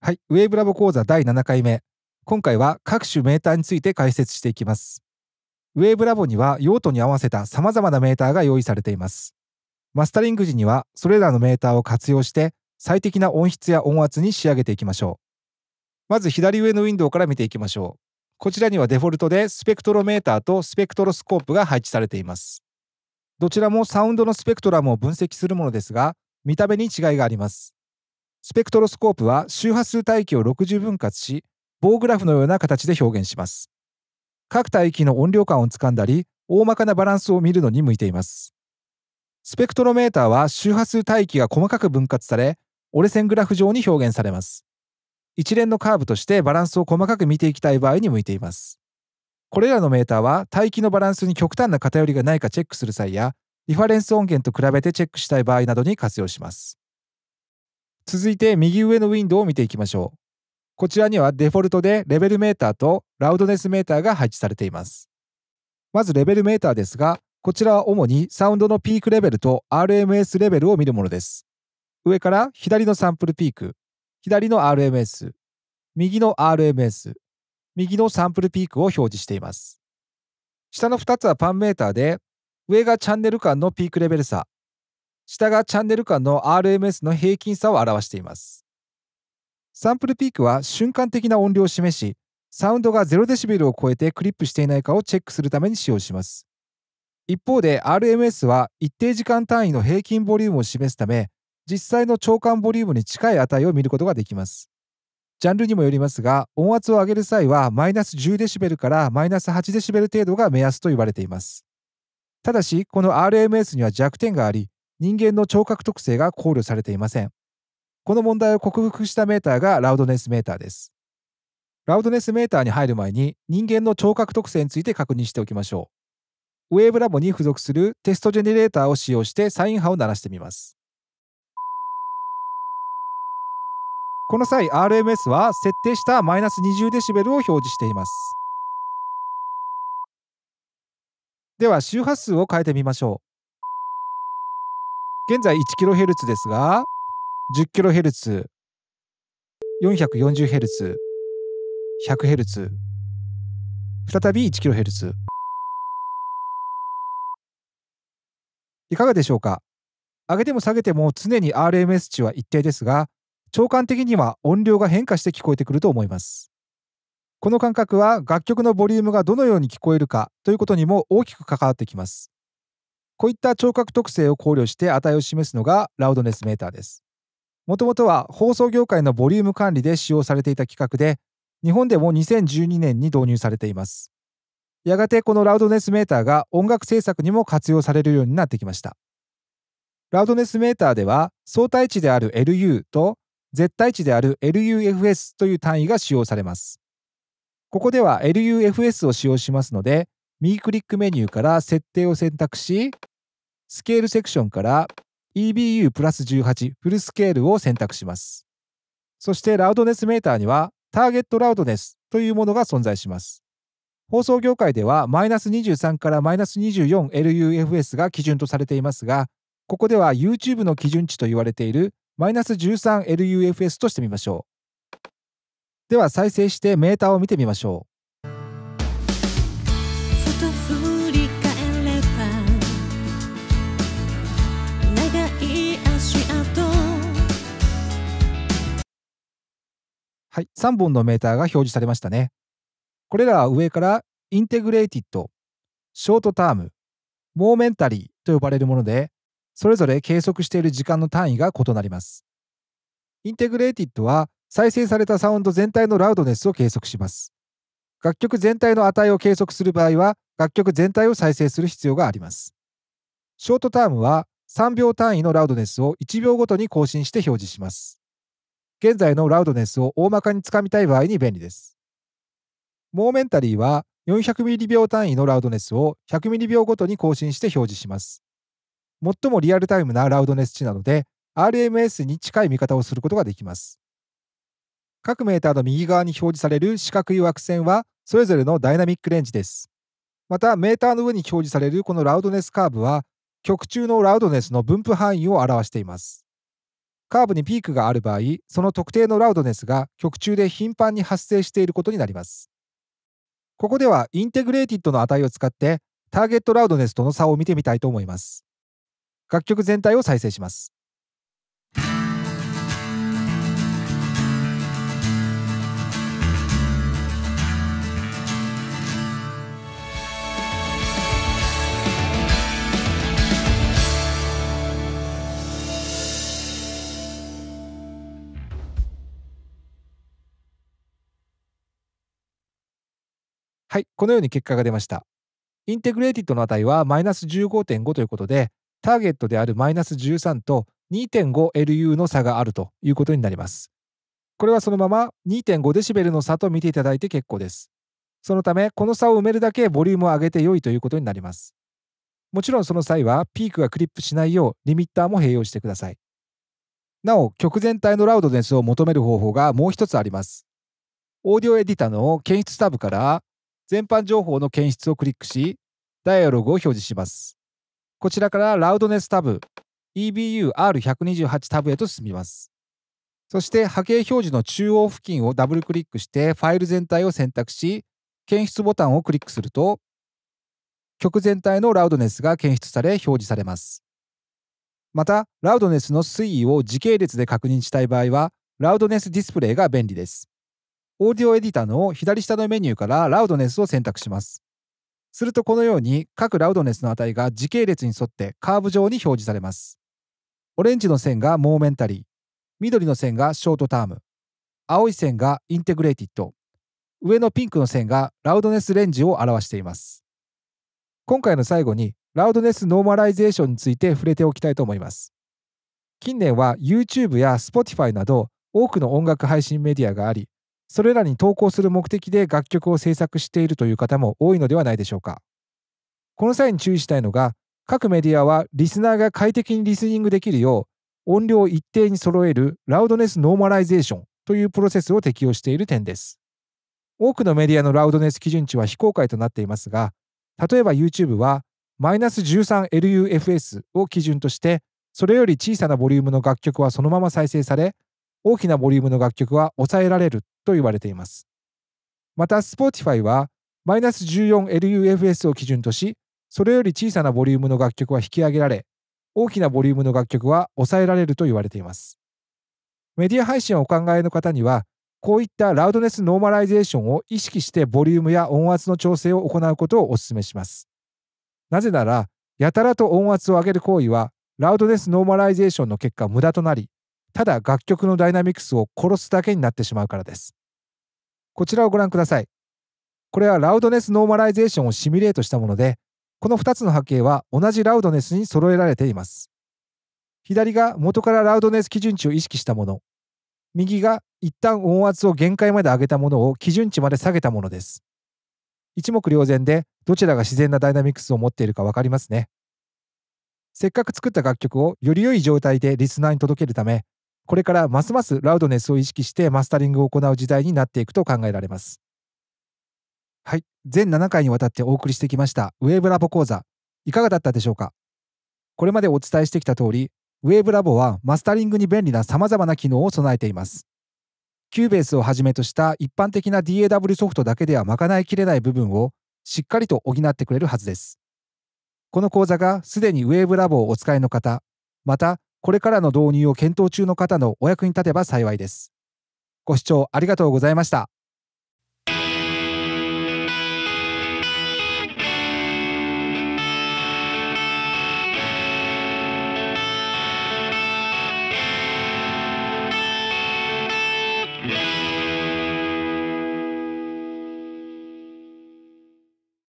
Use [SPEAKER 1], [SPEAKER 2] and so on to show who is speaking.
[SPEAKER 1] はい、ウェーブラボ講座第7回目。今回は各種メーターについて解説していきます。ウェーブラボには用途に合わせた様々なメーターが用意されています。マスタリング時にはそれらのメーターを活用して最適な音質や音圧に仕上げていきましょう。まず左上のウィンドウから見ていきましょう。こちらにはデフォルトでスペクトロメーターとスペクトロスコープが配置されています。どちらもサウンドのスペクトラムを分析するものですが、見た目に違いがあります。スペクトロスコープは周波数帯域を60分割し、棒グラフのような形で表現します。各帯域の音量感をつかんだり、大まかなバランスを見るのに向いています。スペクトロメーターは周波数帯域が細かく分割され、折れ線グラフ上に表現されます。一連のカーブとしてバランスを細かく見ていきたい場合に向いています。これらのメーターは帯域のバランスに極端な偏りがないかチェックする際や、リファレンス音源と比べてチェックしたい場合などに活用します。続いて右上のウィンドウを見ていきましょう。こちらにはデフォルトでレベルメーターとラウドネスメーターが配置されています。まずレベルメーターですが、こちらは主にサウンドのピークレベルと RMS レベルを見るものです。上から左のサンプルピーク、左の RMS、右の RMS、右のサンプルピークを表示しています。下の2つはパンメーターで、上がチャンネル間のピークレベル差、下がチャンネル間の RMS の平均差を表しています。サンプルピークは瞬間的な音量を示し、サウンドが 0dB を超えてクリップしていないかをチェックするために使用します。一方で RMS は一定時間単位の平均ボリュームを示すため、実際の長間ボリュームに近い値を見ることができます。ジャンルにもよりますが、音圧を上げる際はマイナス 10dB からマイナス 8dB 程度が目安と言われています。ただし、この RMS には弱点があり、人間の聴覚特性が考慮されていません。この問題を克服したメーターがラウドネスメーターです。ラウドネスメーターに入る前に人間の聴覚特性について確認しておきましょう。ウェーブラボに付属するテストジェネレーターを使用してサイン波を鳴らしてみます。この際 RMS は設定したマイナス20デシベルを表示しています。では周波数を変えてみましょう現在 1kHz ですが 10kHz 440Hz、100Hz、再び 1kHz。いかがでしょうか上げても下げても常に RMS 値は一定ですが、長官的には音量が変化して聞こえてくると思います。この感覚は楽曲のボリュームがどのように聞こえるかということにも大きく関わってきます。こういった聴覚特性を考慮して値を示すのがラウドネスメーターです。もともとは放送業界のボリューム管理で使用されていた規格で、日本でも2012年に導入されています。やがてこのラウドネスメーターが音楽制作にも活用されるようになってきました。ラウドネスメーターでは相対値である LU と絶対値である LUFS という単位が使用されます。ここでは LUFS を使用しますので、右クリックメニューから設定を選択し、スケールセクションから EBU プラス18フルスケールを選択します。そしてラウドネスメーターにはターゲットラウドネスというものが存在します。放送業界ではマイナス23からマイナス 24LUFS が基準とされていますが、ここでは YouTube の基準値と言われているマイナス 13LUFS としてみましょう。では再生してメーターを見てみましょうはい、3本のメーターが表示されましたね。これらは上からインテグレーティッド、ショートターム、モーメンタリーと呼ばれるもので、それぞれ計測している時間の単位が異なります。インテグレーティッドは再生されたサウンド全体のラウドネスを計測します。楽曲全体の値を計測する場合は、楽曲全体を再生する必要があります。ショートタームは3秒単位のラウドネスを1秒ごとに更新して表示します。現在のラウドネスを大まかにつかみたい場合に便利です。モーメンタリーは4 0 0ミリ秒単位のラウドネスを1 0 0ミリ秒ごとに更新して表示します。最もリアルタイムなラウドネス値なので、RMS に近い見方をすることができます。各メーターの右側に表示される四角い枠線はそれぞれのダイナミックレンジです。また、メーターの上に表示されるこのラウドネスカーブは、曲中のラウドネスの分布範囲を表しています。カーブにピークがある場合、その特定のラウドネスが曲中で頻繁に発生していることになります。ここでは、インテグレーティッドの値を使って、ターゲットラウドネスとの差を見てみたいと思います。楽曲全体を再生します。はい、このように結果が出ました。インテグレーティッドの値はマイナス15.5ということで、ターゲットであるマイナス13と 2.5LU の差があるということになります。これはそのまま 2.5dB の差と見ていただいて結構です。そのため、この差を埋めるだけボリュームを上げて良いということになります。もちろんその際は、ピークがクリップしないよう、リミッターも併用してください。なお、曲全体のラウドネスを求める方法がもう一つあります。オーディオエディタの検出タブから、全般情報の検出をクリックし、ダイアログを表示します。こちらからラウドネスタブ、EBU-R128 タブへと進みます。そして波形表示の中央付近をダブルクリックしてファイル全体を選択し、検出ボタンをクリックすると、曲全体のラウドネスが検出され表示されます。また、ラウドネスの推移を時系列で確認したい場合は、ラウドネスディスプレイが便利です。オーディオエディタの左下のメニューからラウドネスを選択します。するとこのように各ラウドネスの値が時系列に沿ってカーブ上に表示されます。オレンジの線がモーメンタリー、緑の線がショートターム、青い線がインテグレーティッド、上のピンクの線がラウドネスレンジを表しています。今回の最後にラウドネスノーマライゼーションについて触れておきたいと思います。近年は YouTube や Spotify など多くの音楽配信メディアがあり、それらに投稿する目的で楽曲を制作しているという方も多いのではないでしょうか。この際に注意したいのが、各メディアはリスナーが快適にリスニングできるよう、音量を一定に揃えるラウドネスノーマライゼーションというプロセスを適用している点です。多くのメディアのラウドネス基準値は非公開となっていますが、例えば YouTube は、マイナス 13LUFS を基準として、それより小さなボリュームの楽曲はそのまま再生され、大きなボリュームの楽曲は抑えられると言われています。また Spotify はマイナス 14LUFS を基準とし、それより小さなボリュームの楽曲は引き上げられ、大きなボリュームの楽曲は抑えられると言われています。メディア配信をお考えの方には、こういったラウドネスノーマライゼーションを意識してボリュームや音圧の調整を行うことをお勧めします。なぜなら、やたらと音圧を上げる行為は、ラウドネスノーマライゼーションの結果無駄となり、ただ楽曲のダイナミクスを殺すだけになってしまうからですこちらをご覧くださいこれはラウドネスノーマライゼーションをシミュレートしたものでこの2つの波形は同じラウドネスに揃えられています左が元からラウドネス基準値を意識したもの右が一旦音圧を限界まで上げたものを基準値まで下げたものです一目瞭然でどちらが自然なダイナミクスを持っているか分かりますねせっかく作った楽曲をより良い状態でリスナーに届けるためこれからますますラウドネスを意識してマスタリングを行う時代になっていくと考えられます。はい、全7回にわたってお送りしてきましたウェーブラボ講座、いかがだったでしょうかこれまでお伝えしてきた通り、ウェーブラボはマスタリングに便利な様々な機能を備えています。キューベースをはじめとした一般的な DAW ソフトだけでは賄いきれない部分をしっかりと補ってくれるはずです。この講座がすでにウェーブラボをお使いの方、またこれからの導入を検討中の方のお役に立てば幸いです。ご視聴ありがとうございました。